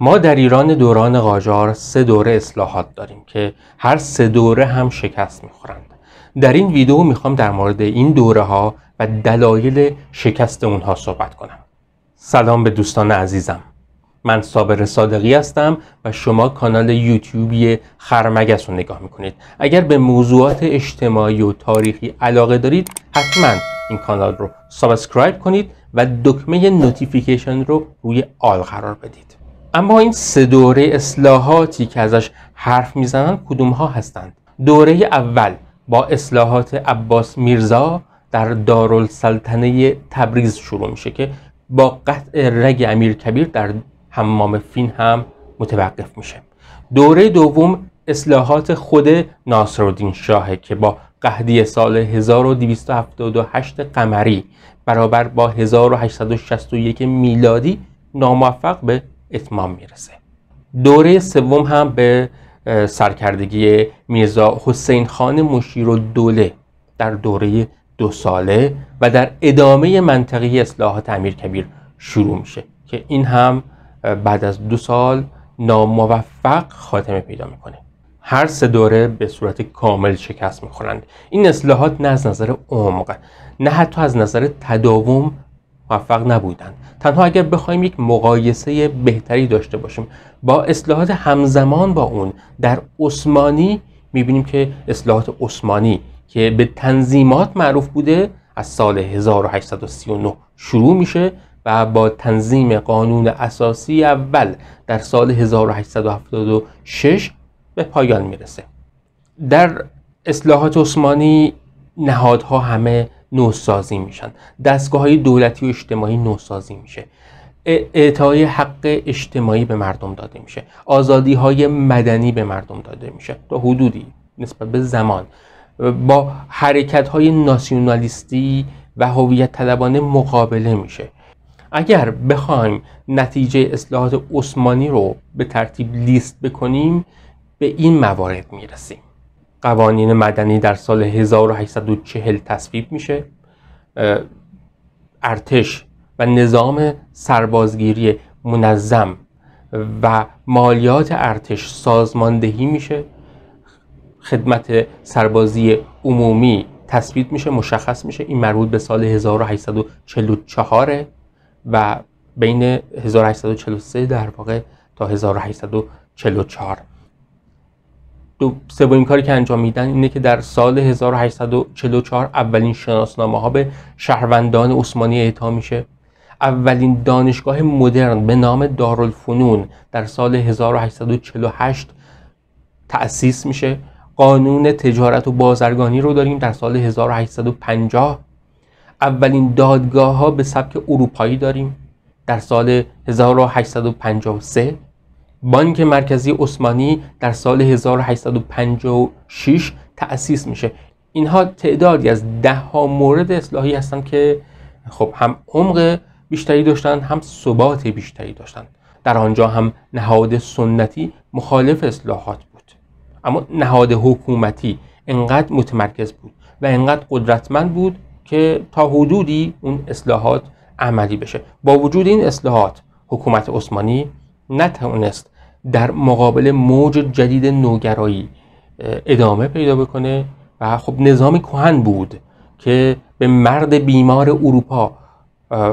ما در ایران دوران قاجار سه دوره اصلاحات داریم که هر سه دوره هم شکست میخورند در این ویدیو میخوام در مورد این دوره ها و دلایل شکست اونها صحبت کنم سلام به دوستان عزیزم من صابر صادقی هستم و شما کانال یوتیوبی خرمگس رو نگاه میکنید اگر به موضوعات اجتماعی و تاریخی علاقه دارید حتما این کانال رو سابسکرایب کنید و دکمه نوتیفیکیشن رو روی آل قرار بدید اما این سه دوره اصلاحاتی که ازش حرف میزنن کدوم ها هستند دوره اول با اصلاحات عباس میرزا در دارالسلطنه تبریز شروع میشه که با قطع رگ امیر کبیر در حمام فین هم متوقف میشه دوره دوم اصلاحات خود ناصرالدین شاهه که با قهدی سال 1278 قمری برابر با 1861 میلادی ناموفق به اتمام میرسه دوره سوم هم به سرکردگی میرزا حسین خان مشیر و دوله در دوره دو ساله و در ادامه منطقی اصلاحات امیر کبیر شروع میشه که این هم بعد از دو سال ناموفق خاتمه پیدا میکنه هر سه دوره به صورت کامل شکست میخورند این اصلاحات نه از نظر عمق نه حتی از نظر تداوم موفق نبودند تنها اگر بخوایم یک مقایسه بهتری داشته باشیم با اصلاحات همزمان با اون در عثمانی میبینیم که اصلاحات عثمانی که به تنظیمات معروف بوده از سال 1839 شروع میشه و با تنظیم قانون اساسی اول در سال 1876 به پایان میرسه در اصلاحات عثمانی نهادها همه نوسازی میشن دستگاه های دولتی و اجتماعی نوسازی میشه اعطای حق اجتماعی به مردم داده میشه آزادی های مدنی به مردم داده میشه تا حدودی نسبت به زمان با حرکت های ناسیونالیستی و هویت طلبانه مقابله میشه اگر بخوایم نتیجه اصلاحات عثمانی رو به ترتیب لیست بکنیم به این موارد میرسیم قوانین مدنی در سال 1840 تصویب میشه ارتش و نظام سربازگیری منظم و مالیات ارتش سازماندهی میشه خدمت سربازی عمومی تثبیت میشه مشخص میشه این مربوط به سال 1844 و بین 1843 در واقع تا 1844 دو سومین کاری که انجام میدن اینه که در سال 1844 اولین شناسنامه ها به شهروندان عثمانی اعطا میشه اولین دانشگاه مدرن به نام دارالفنون در سال 1848 تأسیس میشه قانون تجارت و بازرگانی رو داریم در سال 1850 اولین دادگاه ها به سبک اروپایی داریم در سال 1853 بانک مرکزی عثمانی در سال 1856 تأسیس میشه اینها تعدادی از ده ها مورد اصلاحی هستند که خب هم عمق بیشتری داشتن هم ثبات بیشتری داشتند در آنجا هم نهاد سنتی مخالف اصلاحات بود اما نهاد حکومتی انقدر متمرکز بود و انقدر قدرتمند بود که تا حدودی اون اصلاحات عملی بشه با وجود این اصلاحات حکومت عثمانی نتونست در مقابل موج جدید نوگرایی ادامه پیدا بکنه و خب نظامی کهن بود که به مرد بیمار اروپا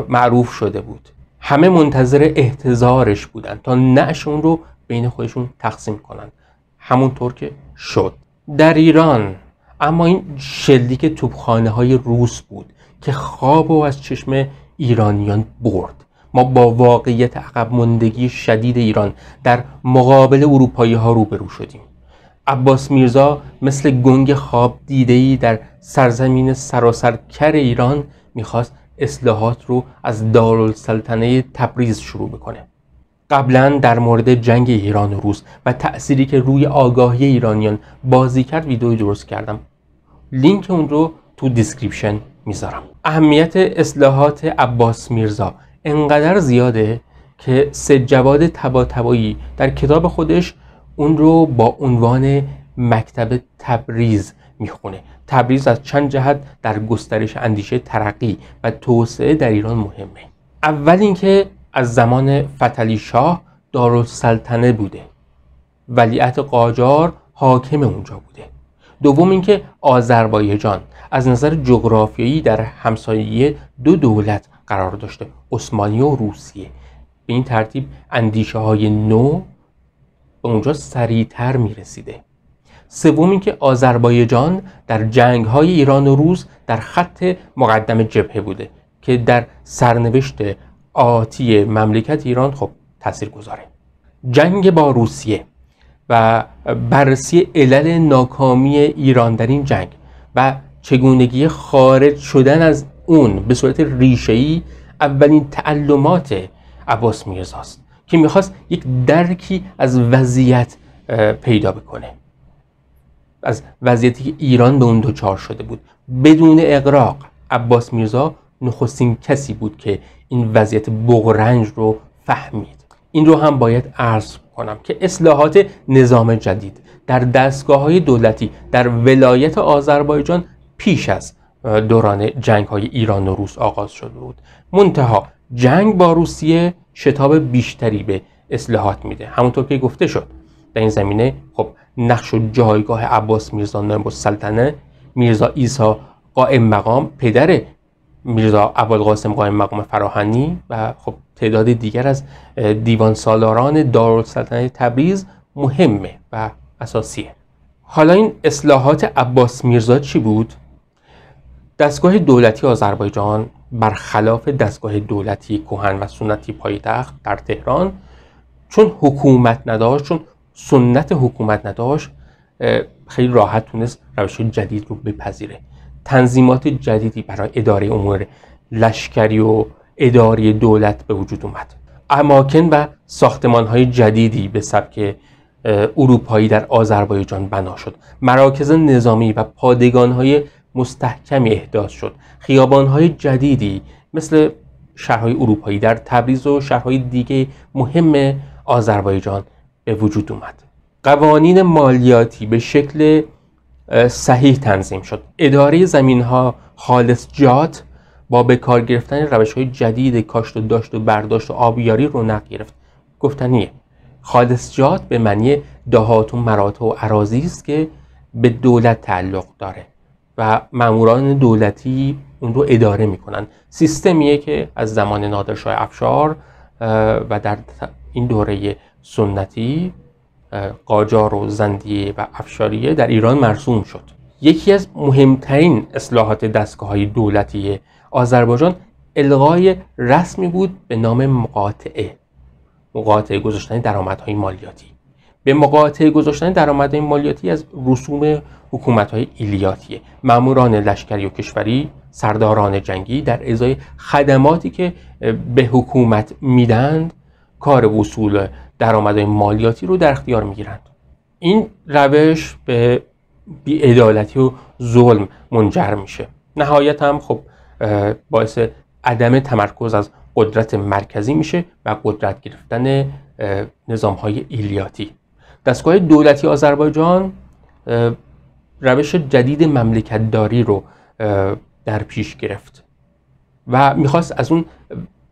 معروف شده بود همه منتظر احتضارش بودن تا نعش اون رو بین خودشون تقسیم کنن همونطور که شد در ایران اما این شلیک توبخانه های روس بود که خواب و از چشم ایرانیان برد ما با واقعیت عقب مندگی شدید ایران در مقابل اروپایی ها روبرو شدیم عباس میرزا مثل گنگ خواب دیده ای در سرزمین سراسرکر ایران میخواست اصلاحات رو از دارالسلطنه تبریز شروع بکنه قبلا در مورد جنگ ایران و روس و تأثیری که روی آگاهی ایرانیان بازی کرد ویدئویی درست کردم لینک اون رو تو دیسکریپشن میذارم اهمیت اصلاحات عباس میرزا انقدر زیاده که سید جواد تباتبایی در کتاب خودش اون رو با عنوان مکتب تبریز میخونه تبریز از چند جهت در گسترش اندیشه ترقی و توسعه در ایران مهمه اول اینکه از زمان فتلی شاه دارالسلطنه بوده ولیعت قاجار حاکم اونجا بوده دوم اینکه آذربایجان از نظر جغرافیایی در همسایه دو دولت قرار داشته عثمانی و روسیه به این ترتیب اندیشه های نو به اونجا سریعتر میرسیده سوم اینکه آذربایجان در جنگ های ایران و روس در خط مقدم جبهه بوده که در سرنوشت آتی مملکت ایران خب تاثیر گذاره جنگ با روسیه و بررسی علل ناکامی ایران در این جنگ و چگونگی خارج شدن از اون به صورت ای اولین تعلمات عباس میرزاست که میخواست یک درکی از وضعیت پیدا بکنه از وضعیتی که ایران به اون دوچار شده بود بدون اقراق عباس میرزا نخستین کسی بود که این وضعیت بغرنج رو فهمید این رو هم باید عرض کنم که اصلاحات نظام جدید در دستگاه های دولتی در ولایت آذربایجان پیش است دوران جنگ های ایران و روس آغاز شده بود منتها جنگ با روسیه شتاب بیشتری به اصلاحات میده همونطور که گفته شد در این زمینه خب نقش و جایگاه عباس میرزا و سلطنه میرزا عیسی قائم مقام پدر میرزا ابوالقاسم قائم مقام فراهنی و خب تعداد دیگر از دیوان سالاران دارالسلطنه تبریز مهمه و اساسیه حالا این اصلاحات عباس میرزا چی بود دستگاه دولتی آذربایجان برخلاف دستگاه دولتی کهن و سنتی پایتخت در تهران چون حکومت نداشت چون سنت حکومت نداشت خیلی راحت تونست روش جدید رو بپذیره تنظیمات جدیدی برای اداره امور لشکری و اداره دولت به وجود اومد اماکن و ساختمان های جدیدی به سبک اروپایی در آذربایجان بنا شد مراکز نظامی و پادگان های مستحکمی احداث شد خیابانهای جدیدی مثل شهرهای اروپایی در تبریز و شهرهای دیگه مهم آذربایجان به وجود اومد قوانین مالیاتی به شکل صحیح تنظیم شد اداره زمین ها خالص جات با به کار گرفتن روش های جدید کاشت و داشت و برداشت و آبیاری رونق گرفت گفتنیه خالص جات به معنی دهات و مرات و عراضی است که به دولت تعلق داره و ماموران دولتی اون رو اداره میکنن سیستمیه که از زمان نادرشاه افشار و در این دوره سنتی قاجار و زندیه و افشاریه در ایران مرسوم شد یکی از مهمترین اصلاحات دستگاه های دولتی آذربایجان الغای رسمی بود به نام مقاطعه مقاطعه گذاشتن درآمدهای مالیاتی به مقاطعه گذاشتن درآمدهای مالیاتی از رسوم های ایلیاتیه ماموران لشکری و کشوری سرداران جنگی در ازای خدماتی که به حکومت میدند کار وصول درآمدهای مالیاتی رو در اختیار میگیرند این روش به بیعدالتی و ظلم منجر میشه نهایت هم خب باعث عدم تمرکز از قدرت مرکزی میشه و قدرت گرفتن نظام های ایلیاتی دستگاه دولتی آذربایجان روش جدید مملکتداری رو در پیش گرفت و میخواست از اون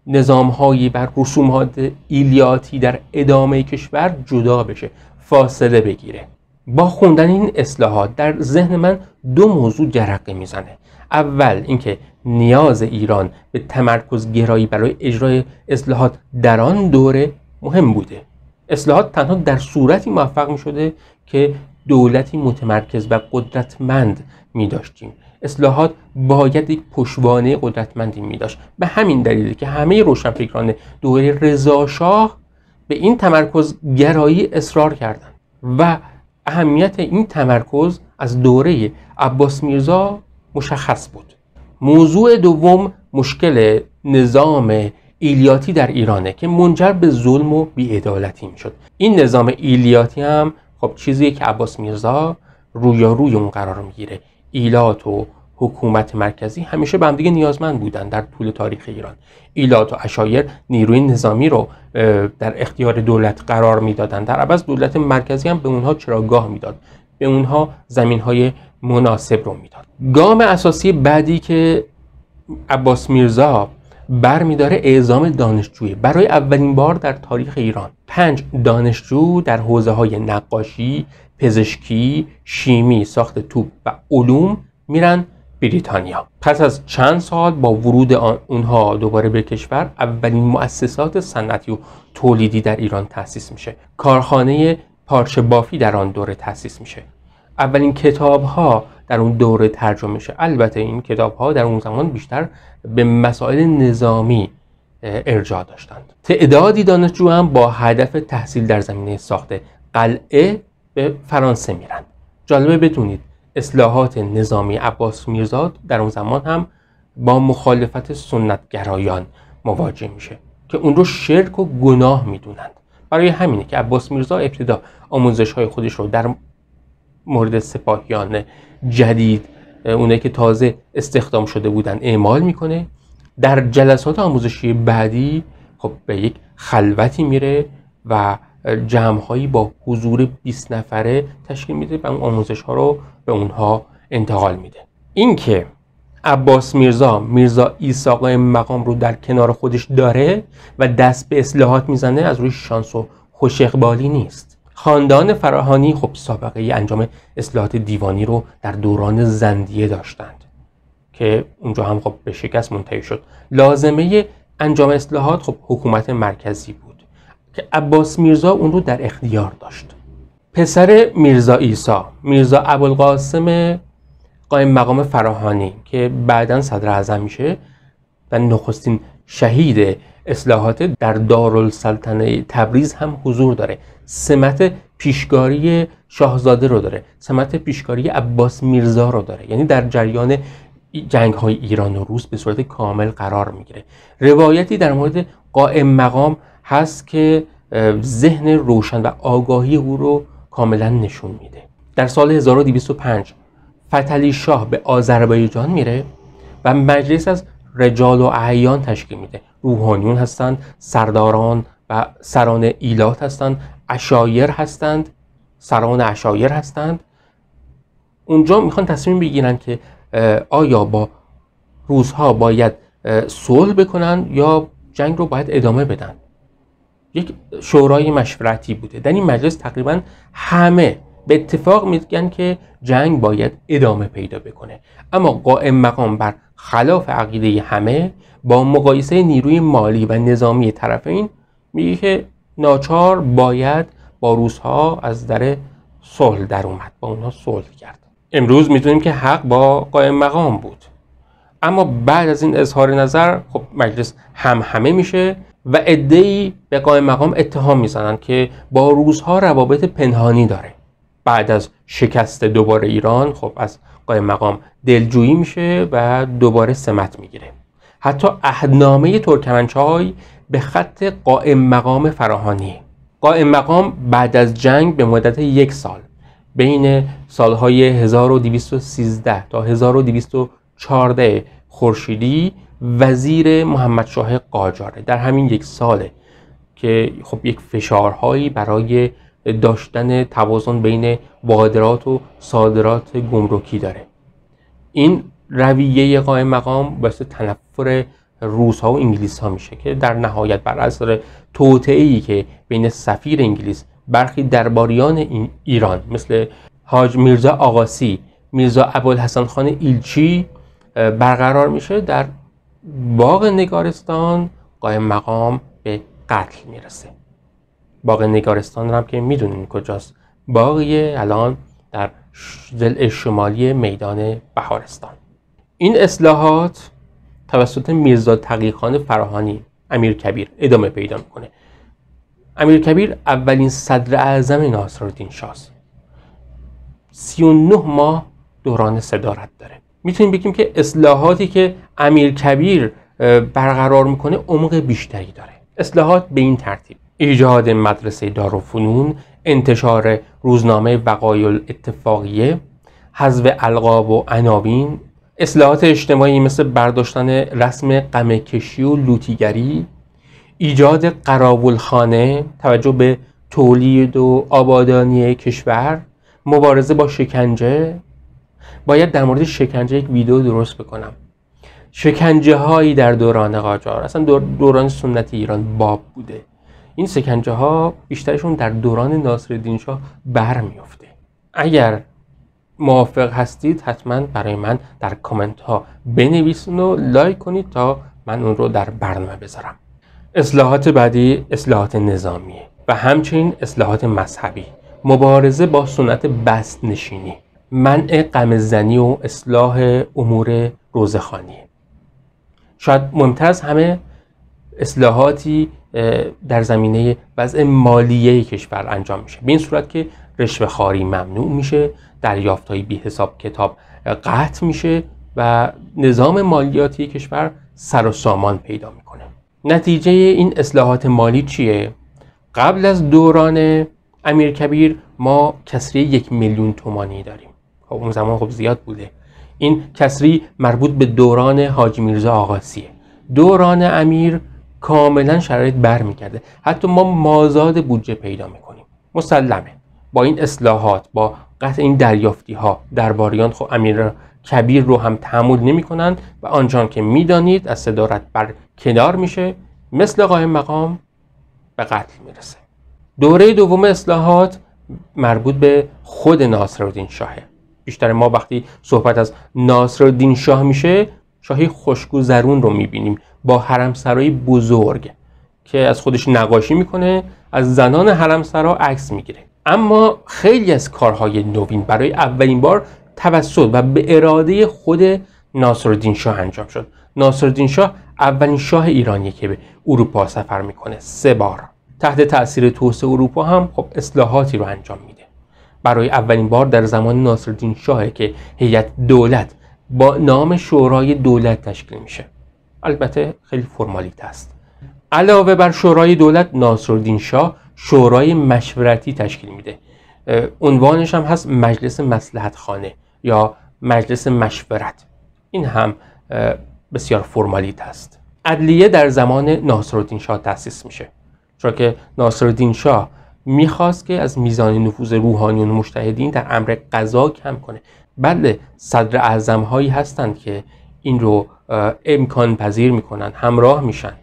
نظام هایی و ایلیاتی در ادامه کشور جدا بشه فاصله بگیره با خوندن این اصلاحات در ذهن من دو موضوع جرقه میزنه اول اینکه نیاز ایران به تمرکز گرایی برای اجرای اصلاحات در آن دوره مهم بوده اصلاحات تنها در صورتی موفق می شده که دولتی متمرکز و قدرتمند می داشتیم اصلاحات باید یک پشوانه قدرتمندی می داشت به همین دلیل که همه روشنفکران دوره رضاشاه به این تمرکز گرایی اصرار کردند و اهمیت این تمرکز از دوره عباس میرزا مشخص بود موضوع دوم مشکل نظام ایلیاتی در ایرانه که منجر به ظلم و بیعدالتی میشد این نظام ایلیاتی هم خب چیزی که عباس میرزا روی اون قرار میگیره ایلات و حکومت مرکزی همیشه به همدیگه نیازمند بودن در طول تاریخ ایران ایلات و اشایر نیروی نظامی رو در اختیار دولت قرار میدادن در عوض دولت مرکزی هم به اونها چراگاه میداد به اونها زمین های مناسب رو میداد گام اساسی بعدی که عباس میرزا برمیداره اعزام دانشجویه برای اولین بار در تاریخ ایران پنج دانشجو در حوزه های نقاشی، پزشکی، شیمی، ساخت توپ و علوم میرن بریتانیا پس از چند سال با ورود اونها دوباره به کشور اولین مؤسسات صنعتی و تولیدی در ایران تأسیس میشه کارخانه پارچه بافی در آن دوره تأسیس میشه اولین کتاب ها در اون دوره ترجمه میشه البته این کتاب ها در اون زمان بیشتر به مسائل نظامی ارجاع داشتند تعدادی دانشجو هم با هدف تحصیل در زمینه ساخت قلعه به فرانسه میرن جالبه بدونید اصلاحات نظامی عباس میرزاد در اون زمان هم با مخالفت سنتگرایان مواجه میشه که اون رو شرک و گناه میدونند برای همینه که عباس میرزا ابتدا آموزش های خودش رو در مورد سپاهیان جدید اونایی که تازه استخدام شده بودن اعمال میکنه در جلسات آموزشی بعدی خب به یک خلوتی میره و جمعهایی با حضور 20 نفره تشکیل میده و اون آموزش ها رو به اونها انتقال میده اینکه عباس میرزا میرزا ایساقای مقام رو در کنار خودش داره و دست به اصلاحات میزنه از روی شانس و خوش اقبالی نیست خاندان فراهانی خب سابقه ای انجام اصلاحات دیوانی رو در دوران زندیه داشتند که اونجا هم خب به شکست منتهی شد لازمه انجام اصلاحات خب حکومت مرکزی بود که عباس میرزا اون رو در اختیار داشت پسر میرزا ایسا میرزا ابوالقاسم قایم مقام فراهانی که بعدا صدر اعظم میشه و نخستین شهید اصلاحات در دارالسلطنه تبریز هم حضور داره سمت پیشگاری شاهزاده رو داره سمت پیشگاری عباس میرزا رو داره یعنی در جریان جنگ های ایران و روس به صورت کامل قرار میگیره روایتی در مورد قائم مقام هست که ذهن روشن و آگاهی او رو کاملا نشون میده در سال 1205 فتلی شاه به آذربایجان میره و مجلس از رجال و اعیان تشکیل میده روحانیون هستند سرداران و سران ایلات هستند اشایر هستند سران اشایر هستند اونجا میخوان تصمیم بگیرن که آیا با روزها باید صلح بکنن یا جنگ رو باید ادامه بدن یک شورای مشورتی بوده در این مجلس تقریبا همه به اتفاق میگن که جنگ باید ادامه پیدا بکنه اما قائم مقام بر خلاف عقیده همه با مقایسه نیروی مالی و نظامی طرفین میگه که ناچار باید با روزها از در صلح در اومد با اونها صلح کرد امروز میتونیم که حق با قائم مقام بود اما بعد از این اظهار نظر خب مجلس هم همه میشه و ادهی به قائم مقام اتهام میزنن که با روزها روابط پنهانی داره بعد از شکست دوباره ایران خب از قایم مقام دلجویی میشه و دوباره سمت میگیره حتی عهدنامه ترکمنچای به خط قائم مقام فراهانی قائم مقام بعد از جنگ به مدت یک سال بین سالهای 1213 تا 1214 خورشیدی وزیر محمد شاه قاجاره در همین یک ساله که خب یک فشارهایی برای داشتن توازن بین وادرات و صادرات گمرکی داره این رویه قائم مقام باعث تنفر روس ها و انگلیس ها میشه که در نهایت بر اثر توطئه‌ای که بین سفیر انگلیس برخی درباریان ایران مثل حاج میرزا آقاسی میرزا ابوالحسن خان ایلچی برقرار میشه در باغ نگارستان قایم مقام به قتل میرسه باغ نگارستان رو هم که میدونین کجاست باقی الان در ضلع شمالی میدان بهارستان این اصلاحات توسط میرزا تقیخان فراهانی امیر کبیر ادامه پیدا میکنه امیر کبیر اولین صدر اعظم ناصرالدین شاست 39 ماه دوران صدارت داره میتونیم بگیم که اصلاحاتی که امیر کبیر برقرار میکنه عمق بیشتری داره اصلاحات به این ترتیب ایجاد مدرسه فنون، انتشار روزنامه وقایع الاتفاقیه حذف القاب و عناوین اصلاحات اجتماعی مثل برداشتن رسم کشی و لوتیگری ایجاد قراولخانه توجه به تولید و آبادانی کشور مبارزه با شکنجه باید در مورد شکنجه یک ویدیو درست بکنم شکنجه هایی در دوران قاجار اصلا دوران سنت ایران باب بوده این سکنجه ها بیشترشون در دوران ناصرالدین شاه برمیافته اگر موافق هستید حتما برای من در کامنت ها بنویسید و لایک کنید تا من اون رو در برنامه بذارم اصلاحات بعدی اصلاحات نظامیه و همچنین اصلاحات مذهبی مبارزه با سنت بست نشینی منع زنی و اصلاح امور روزخانی شاید مهمتر از همه اصلاحاتی در زمینه وضع مالیه کشور انجام میشه به این صورت که رشوه خاری ممنوع میشه دریافتهای بی حساب کتاب قطع میشه و نظام مالیاتی کشور سر و سامان پیدا میکنه نتیجه این اصلاحات مالی چیه قبل از دوران امیر کبیر ما کسری یک میلیون تومانی داریم خب اون زمان خب زیاد بوده این کسری مربوط به دوران حاج میرزا آقاسیه دوران امیر کاملا شرایط بر برمیگرده حتی ما مازاد بودجه پیدا میکنیم مسلمه با این اصلاحات با قطع این دریافتی ها درباریان خب امیر کبیر رو هم تحمل نمی کنند و آنجان که میدانید از صدارت بر کنار میشه مثل قایم مقام به قتل میرسه دوره دوم اصلاحات مربوط به خود ناصرالدین شاهه بیشتر ما وقتی صحبت از ناصرالدین شاه میشه شاهی خوشگو رو میبینیم با حرمسرای بزرگ که از خودش نقاشی میکنه از زنان حرمسرا عکس میگیره اما خیلی از کارهای نوین برای اولین بار توسط و به اراده خود ناصرالدین شاه انجام شد ناصرالدین شاه اولین شاه ایرانی که به اروپا سفر میکنه سه بار تحت تاثیر توسعه اروپا هم خب اصلاحاتی رو انجام میده برای اولین بار در زمان ناصرالدین شاه که هیئت دولت با نام شورای دولت تشکیل میشه البته خیلی فرمالیت است علاوه بر شورای دولت ناصرالدین شاه شورای مشورتی تشکیل میده عنوانش هم هست مجلس مسلحت خانه یا مجلس مشورت این هم بسیار فرمالیت است عدلیه در زمان ناصرالدین شاه تأسیس میشه چرا که ناصرالدین شاه میخواست که از میزان نفوذ روحانیون مشتهدین در امر قضا کم کنه بله صدر اعظم هایی هستند که این رو امکان پذیر میکنن همراه میشن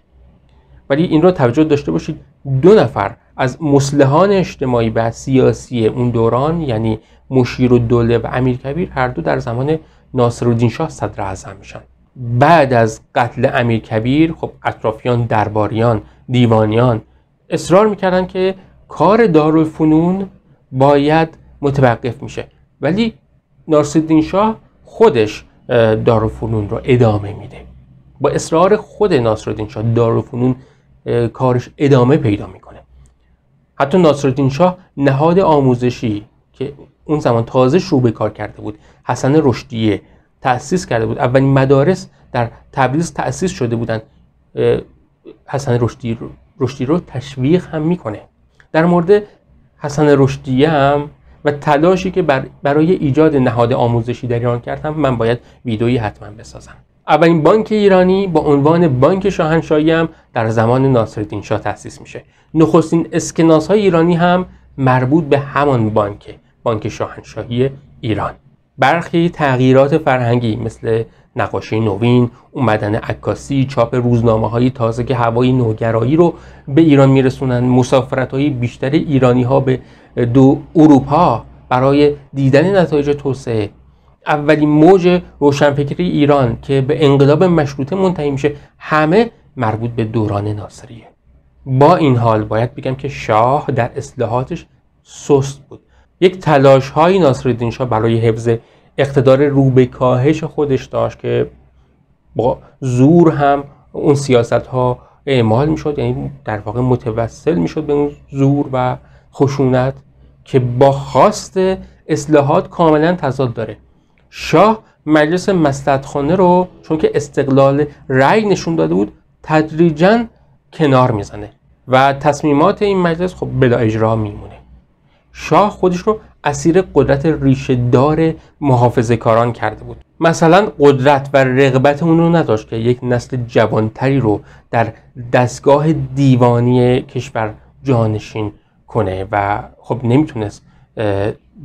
ولی این رو توجه داشته باشید دو نفر از مسلحان اجتماعی و سیاسی اون دوران یعنی مشیر و دوله و امیر کبیر هر دو در زمان ناصرالدین شاه صدر اعظم میشن بعد از قتل امیر خب اطرافیان درباریان دیوانیان اصرار میکردن که کار دارالفنون باید متوقف میشه ولی ناصرالدین شاه خودش دارالفنون رو ادامه میده با اصرار خود ناصرالدین شاه دارالفنون کارش ادامه پیدا میکنه حتی ناصرالدین شاه نهاد آموزشی که اون زمان تازه شروع کار کرده بود حسن رشدیه تأسیس کرده بود اولین مدارس در تبریز تأسیس شده بودن حسن رشدی رو, رشدی رو تشویق هم میکنه در مورد حسن رشدیه هم و تلاشی که برای ایجاد نهاد آموزشی در ایران کردم من باید ویدئویی حتما بسازم اولین بانک ایرانی با عنوان بانک شاهنشاهی هم در زمان ناصرالدین شاه تأسیس میشه نخستین های ایرانی هم مربوط به همان بانک بانک شاهنشاهی ایران برخی تغییرات فرهنگی مثل نقاشی نوین، اومدن عکاسی، چاپ روزنامه های تازه که هوای نوگرایی رو به ایران میرسونن، مسافرت های بیشتر ایرانی ها به دو اروپا برای دیدن نتایج توسعه اولین موج روشنفکری ایران که به انقلاب مشروطه منتهی میشه همه مربوط به دوران ناصریه با این حال باید بگم که شاه در اصلاحاتش سست بود یک تلاش های ناصرالدین شاه برای حفظ اقتدار روبه کاهش خودش داشت که با زور هم اون سیاست ها اعمال میشد یعنی در واقع متوسل میشد به اون زور و خشونت که با خواست اصلاحات کاملا تضاد داره شاه مجلس مستدخانه رو چون که استقلال رأی نشون داده بود تدریجا کنار میزنه و تصمیمات این مجلس خب بلا اجرا میمونه شاه خودش رو اسیر قدرت ریشهدار محافظه کاران کرده بود مثلا قدرت و رغبت اون رو نداشت که یک نسل جوانتری رو در دستگاه دیوانی کشور جانشین کنه و خب نمیتونست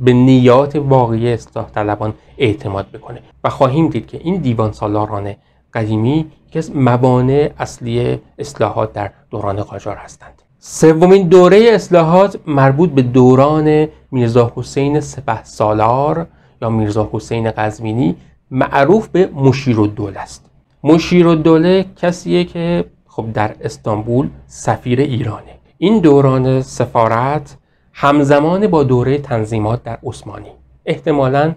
به نیات واقعی اصلاح طلبان اعتماد بکنه و خواهیم دید که این دیوان سالاران قدیمی که از موانع اصلی اصلاحات در دوران قاجار هستند سومین دوره اصلاحات مربوط به دوران میرزا حسین سپه سالار یا میرزا حسین قزوینی معروف به مشیر دول است مشیر دوله کسیه که خب در استانبول سفیر ایرانه این دوران سفارت همزمان با دوره تنظیمات در عثمانی احتمالا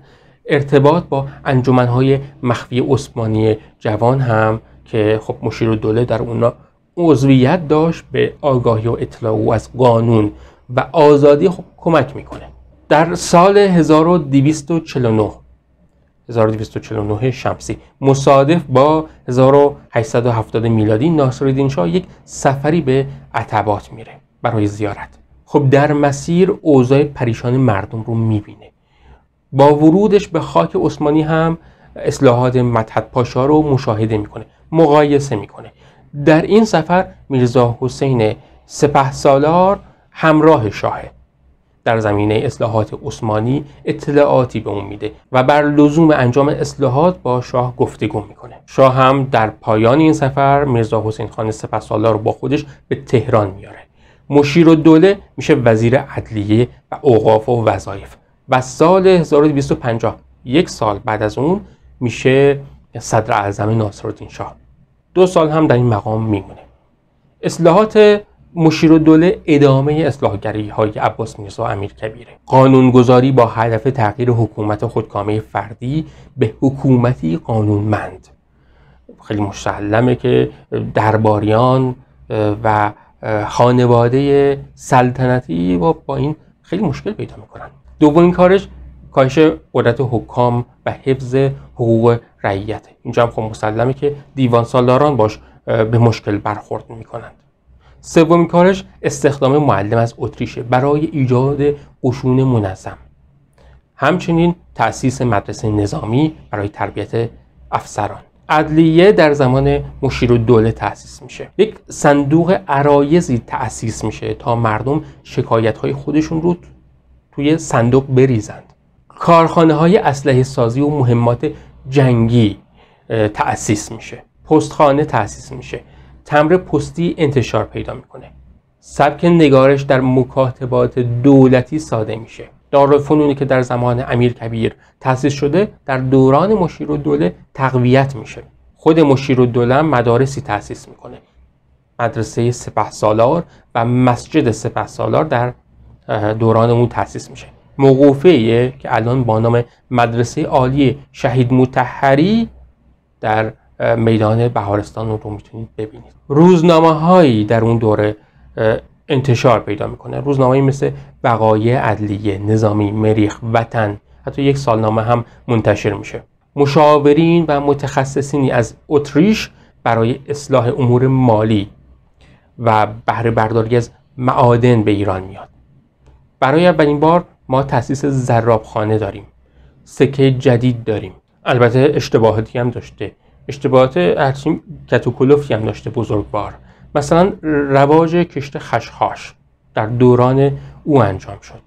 ارتباط با انجمنهای مخفی عثمانی جوان هم که خب مشیر و دوله در اونا عضویت داشت به آگاهی و اطلاع او از قانون و آزادی خب کمک میکنه در سال 1249 1249 شمسی مصادف با 1870 میلادی ناصرالدین شاه یک سفری به عتبات میره برای زیارت خب در مسیر اوضاع پریشان مردم رو میبینه با ورودش به خاک عثمانی هم اصلاحات مدحت پاشا رو مشاهده میکنه مقایسه میکنه در این سفر میرزا حسین سپهسالار سالار همراه شاهه در زمینه اصلاحات عثمانی اطلاعاتی به اون میده و بر لزوم انجام اصلاحات با شاه گفتگو میکنه شاه هم در پایان این سفر میرزا حسین خان سپهسالار رو با خودش به تهران میاره مشیر و دوله میشه وزیر عدلیه و اوقاف و وظایف و سال 1250 یک سال بعد از اون میشه صدر اعظم ناصرالدین شاه دو سال هم در این مقام میمونه اصلاحات مشیر و دوله ادامه اصلاحگری های عباس میرزا امیر کبیره قانونگذاری با هدف تغییر حکومت خودکامه فردی به حکومتی قانونمند خیلی مسلمه که درباریان و خانواده سلطنتی با, با این خیلی مشکل پیدا میکنن دومین کارش کاهش قدرت حکام و حفظ حقوق رعیت اینجا هم خب مسلمه که دیوان سالاران باش به مشکل برخورد میکنند سومین کارش استخدام معلم از اتریشه برای ایجاد قشون منظم همچنین تأسیس مدرسه نظامی برای تربیت افسران عدلیه در زمان مشیر و دوله تأسیس میشه یک صندوق عرایزی تأسیس میشه تا مردم شکایت های خودشون رو توی صندوق بریزند کارخانه های اسلحه سازی و مهمات جنگی تأسیس میشه پستخانه تأسیس میشه تمر پستی انتشار پیدا میکنه سبک نگارش در مکاتبات دولتی ساده میشه دارالفنونی که در زمان امیر کبیر تأسیس شده در دوران مشیر و دوله تقویت میشه خود مشیر و دوله مدارسی تاسیس میکنه مدرسه سپه سالار و مسجد سپه سالار در دوران اون تاسیس میشه موقوفه که الان با نام مدرسه عالی شهید متحری در میدان بهارستان رو میتونید ببینید روزنامه هایی در اون دوره انتشار پیدا میکنه روزنامه مثل وقایع عدلیه نظامی مریخ وطن حتی یک سالنامه هم منتشر میشه مشاورین و متخصصینی از اتریش برای اصلاح امور مالی و بهره برداری از معادن به ایران میاد برای اولین بار ما تاسیس زرابخانه داریم سکه جدید داریم البته اشتباهاتی هم داشته اشتباهات هرچی کتوکولوفی هم داشته بار مثلا رواج کشت خشخاش در دوران او انجام شد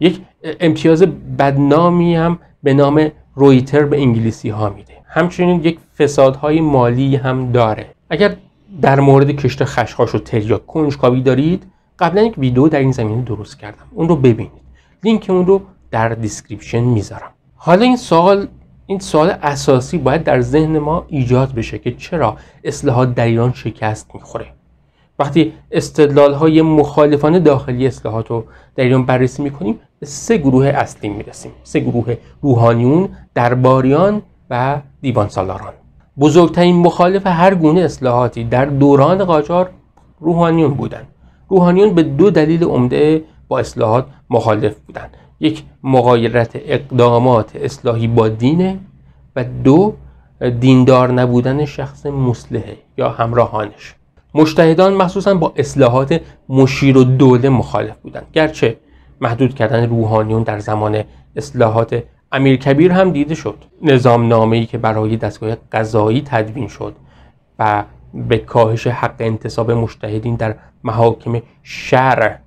یک امتیاز بدنامی هم به نام رویتر به انگلیسی ها میده همچنین یک فسادهای مالی هم داره اگر در مورد کشت خشخاش و تریاک کنجکاوی دارید قبلا یک ویدیو در این زمینه درست کردم اون رو ببینید لینک اون رو در دیسکریپشن میذارم حالا این سوال این سوال اساسی باید در ذهن ما ایجاد بشه که چرا اصلاحات در ایران شکست میخوره وقتی استدلال های مخالفان داخلی اصلاحات رو در ایران بررسی میکنیم به سه گروه اصلی میرسیم سه گروه روحانیون، درباریان و دیوانسالاران بزرگترین مخالف هر گونه اصلاحاتی در دوران قاجار روحانیون بودند روحانیون به دو دلیل عمده با اصلاحات مخالف بودند یک مغایرت اقدامات اصلاحی با دینه و دو دیندار نبودن شخص مسلحه یا همراهانش مشتهدان مخصوصا با اصلاحات مشیر و دوله مخالف بودند گرچه محدود کردن روحانیون در زمان اصلاحات امیرکبیر هم دیده شد نظام نامه‌ای که برای دستگاه قضایی تدوین شد و به کاهش حق انتصاب مشتهدین در محاکم شرع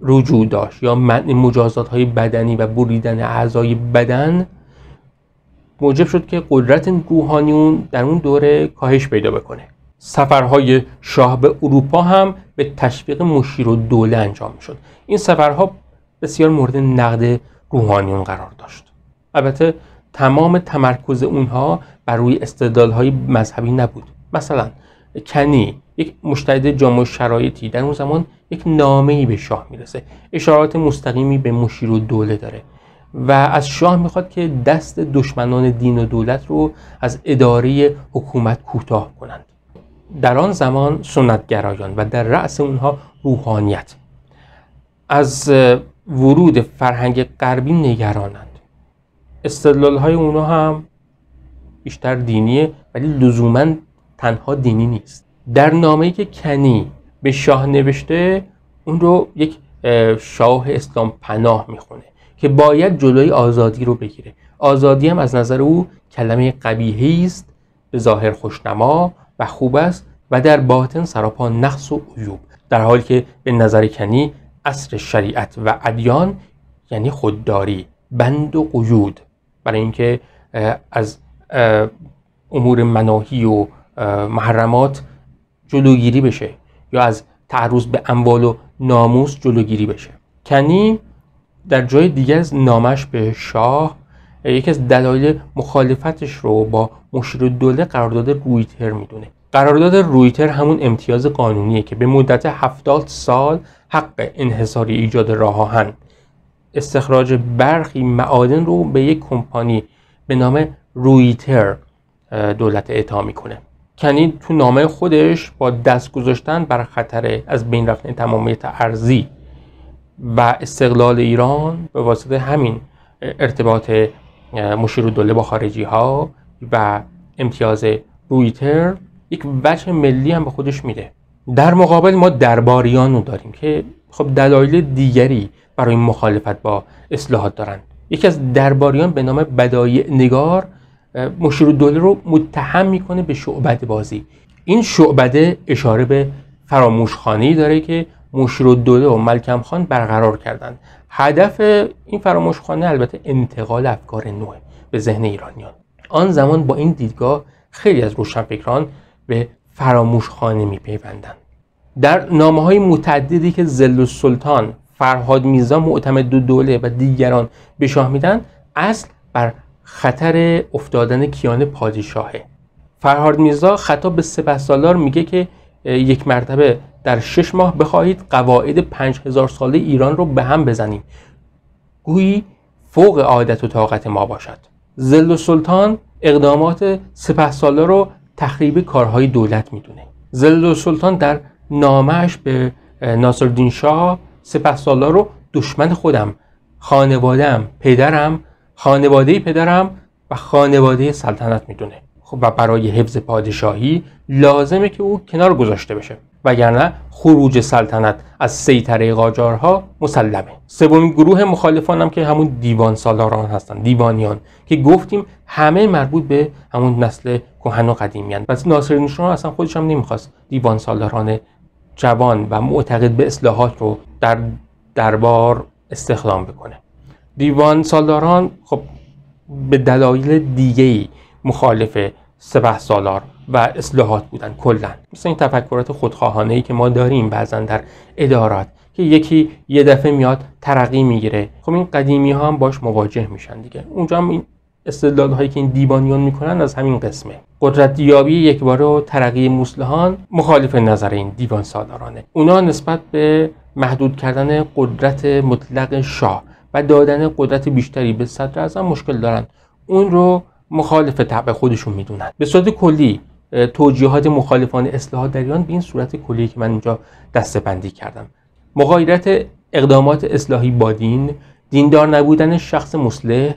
رجوع داشت یا منع مجازات های بدنی و بریدن اعضای بدن موجب شد که قدرت روحانیون در اون دوره کاهش پیدا بکنه سفرهای شاه به اروپا هم به تشویق مشیر و دوله انجام شد این سفرها بسیار مورد نقد روحانیون قرار داشت البته تمام تمرکز اونها بر روی استدلالهای مذهبی نبود مثلا کنی یک مشتهد جامع شرایطی در اون زمان یک نامه ای به شاه میرسه اشارات مستقیمی به مشیر و دوله داره و از شاه میخواد که دست دشمنان دین و دولت رو از اداره حکومت کوتاه کنند در آن زمان سنتگرایان و در رأس اونها روحانیت از ورود فرهنگ غربی نگرانند استدلال های اونها هم بیشتر دینیه ولی لزوما تنها دینی نیست در نامه‌ای که کنی به شاه نوشته اون رو یک شاه اسلام پناه میخونه که باید جلوی آزادی رو بگیره آزادی هم از نظر او کلمه قبیهی است به ظاهر خوشنما و خوب است و در باطن سراپا نقص و عیوب در حالی که به نظر کنی اصر شریعت و ادیان یعنی خودداری بند و قیود برای اینکه از امور مناهی و محرمات جلوگیری بشه یا از تعرض به اموال و ناموس جلوگیری بشه کنی در جای دیگر از نامش به شاه یکی از دلایل مخالفتش رو با مشیر دوله قرارداد رویتر میدونه قرارداد رویتر همون امتیاز قانونیه که به مدت 70 سال حق انحصاری ایجاد راه آهن استخراج برخی معادن رو به یک کمپانی به نام رویتر دولت اعطا میکنه کنی یعنی تو نامه خودش با دست گذاشتن بر خطر از بین رفتن تمامیت ارزی و استقلال ایران به واسطه همین ارتباط مشیر دوله با خارجی ها و امتیاز رویتر یک وجه ملی هم به خودش میده در مقابل ما درباریان رو داریم که خب دلایل دیگری برای مخالفت با اصلاحات دارند یکی از درباریان به نام بدایع نگار مشیر دوله رو متهم میکنه به شعبده بازی این شعبده اشاره به فراموشخانه داره که مشیر دوله و ملکم خان برقرار کردند هدف این فراموشخانه البته انتقال افکار نوه به ذهن ایرانیان آن زمان با این دیدگاه خیلی از روشنفکران به فراموشخانه میپیوندند در نامه های متعددی که زل سلطان فرهاد میزا معتمد دو دوله و دیگران به شاه میدن اصل بر خطر افتادن کیان پادشاهه فرهاد میرزا خطاب به سالار میگه که یک مرتبه در شش ماه بخواهید قواعد پنج هزار ساله ایران رو به هم بزنیم گویی فوق عادت و طاقت ما باشد زل و سلطان اقدامات سپهسالار رو تخریب کارهای دولت میدونه زل و سلطان در نامش به ناصرالدین شاه سالار رو دشمن خودم خانوادم پدرم خانواده پدرم و خانواده سلطنت میدونه خب و برای حفظ پادشاهی لازمه که او کنار گذاشته بشه وگرنه خروج سلطنت از سیطره قاجارها مسلمه سومین گروه مخالفان هم که همون دیوان سالاران هستن دیوانیان که گفتیم همه مربوط به همون نسل کهن و قدیمی هستن پس ناصر اصلا خودش هم نمیخواست دیوان سالاران جوان و معتقد به اصلاحات رو در دربار استخدام بکنه دیوان سالداران خب به دلایل دیگه مخالف سپه سالار و اصلاحات بودن کلا مثل این تفکرات خودخواهانه که ما داریم بعضا در ادارات که یکی یه دفعه میاد ترقی میگیره خب این قدیمی ها هم باش مواجه میشن دیگه اونجا هم این استدلال هایی که این دیوانیان میکنن از همین قسمه قدرت یک یکباره و ترقی مسلحان مخالف نظر این دیوان سالارانه اونا نسبت به محدود کردن قدرت مطلق شاه و دادن قدرت بیشتری به صدر ازم مشکل دارن اون رو مخالف طبع خودشون میدونن به صورت کلی توجیهات مخالفان اصلاحات در ایران به این صورت کلی که من اینجا دسته بندی کردم مغایرت اقدامات اصلاحی با دین دیندار نبودن شخص مسلح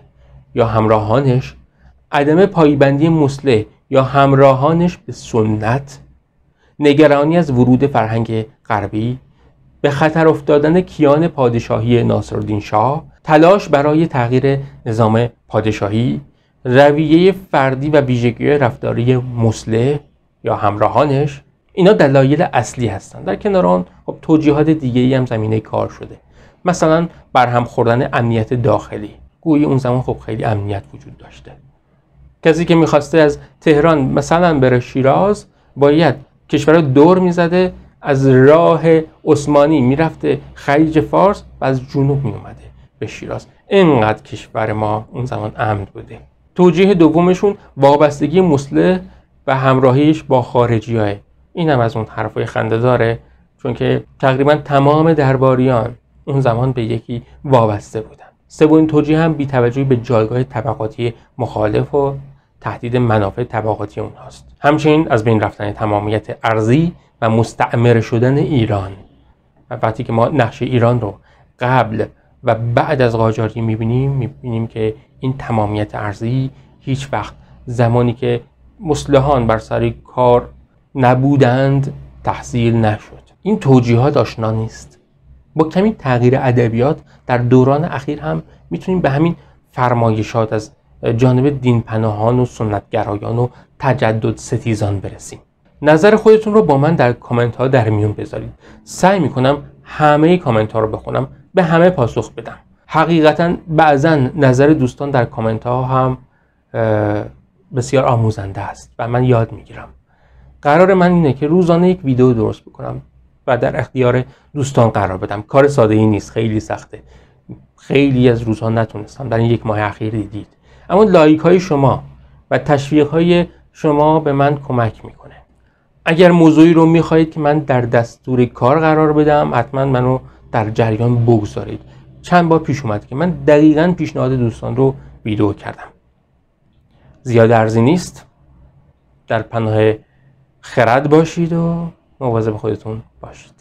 یا همراهانش عدم پایبندی مسلح یا همراهانش به سنت نگرانی از ورود فرهنگ غربی به خطر افتادن کیان پادشاهی ناصرالدین شاه تلاش برای تغییر نظام پادشاهی رویه فردی و ویژگی رفتاری مسلح یا همراهانش اینا دلایل اصلی هستند در کنار آن خب توجیهات دیگه ای هم زمینه کار شده مثلا برهم خوردن امنیت داخلی گویی اون زمان خب خیلی امنیت وجود داشته کسی که میخواسته از تهران مثلا بره شیراز باید کشور دور میزده از راه عثمانی میرفته خلیج فارس و از جنوب میومده به شیراز اینقدر کشور ما اون زمان امن بوده توجیه دومشون وابستگی مسلح و همراهیش با خارجی های. این هم از اون حرفای خنده داره چون که تقریبا تمام درباریان اون زمان به یکی وابسته بودن سومین توجیه هم بیتوجهی به جایگاه طبقاتی مخالف و تهدید منافع طبقاتی اونهاست همچنین از بین رفتن تمامیت ارزی و مستعمره شدن ایران و وقتی که ما نقش ایران رو قبل و بعد از قاجاری میبینیم میبینیم که این تمامیت ارزی هیچ وقت زمانی که مسلحان بر سر کار نبودند تحصیل نشد این توجیهات آشنا نیست با کمی تغییر ادبیات در دوران اخیر هم میتونیم به همین فرمایشات از جانب دینپناهان و سنتگرایان و تجدد ستیزان برسیم نظر خودتون رو با من در کامنت ها در میون بذارید سعی میکنم همه کامنت ها رو بخونم به همه پاسخ بدم حقیقتا بعضا نظر دوستان در کامنت ها هم بسیار آموزنده است و من یاد میگیرم قرار من اینه که روزانه یک ویدیو درست بکنم و در اختیار دوستان قرار بدم کار ساده ای نیست خیلی سخته خیلی از روزها نتونستم در این یک ماه اخیر دیدید اما لایک های شما و تشویق های شما به من کمک میکنه اگر موضوعی رو میخواهید که من در دستور کار قرار بدم حتما منو در جریان بگذارید چند بار پیش اومد که من دقیقا پیشنهاد دوستان رو ویدیو کردم زیاد ارزی نیست در پناه خرد باشید و مواظب خودتون باشید